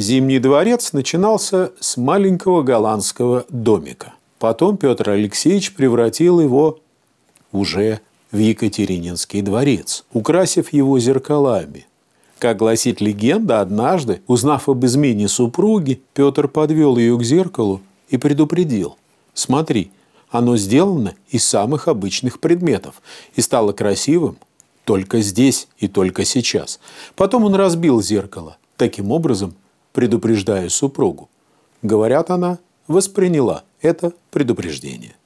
Зимний дворец начинался с маленького голландского домика. Потом Петр Алексеевич превратил его уже в Екатерининский дворец, украсив его зеркалами. Как гласит легенда, однажды, узнав об измене супруги, Петр подвел ее к зеркалу и предупредил. «Смотри, оно сделано из самых обычных предметов и стало красивым только здесь и только сейчас». Потом он разбил зеркало. Таким образом, предупреждая супругу. Говорят, она восприняла это предупреждение.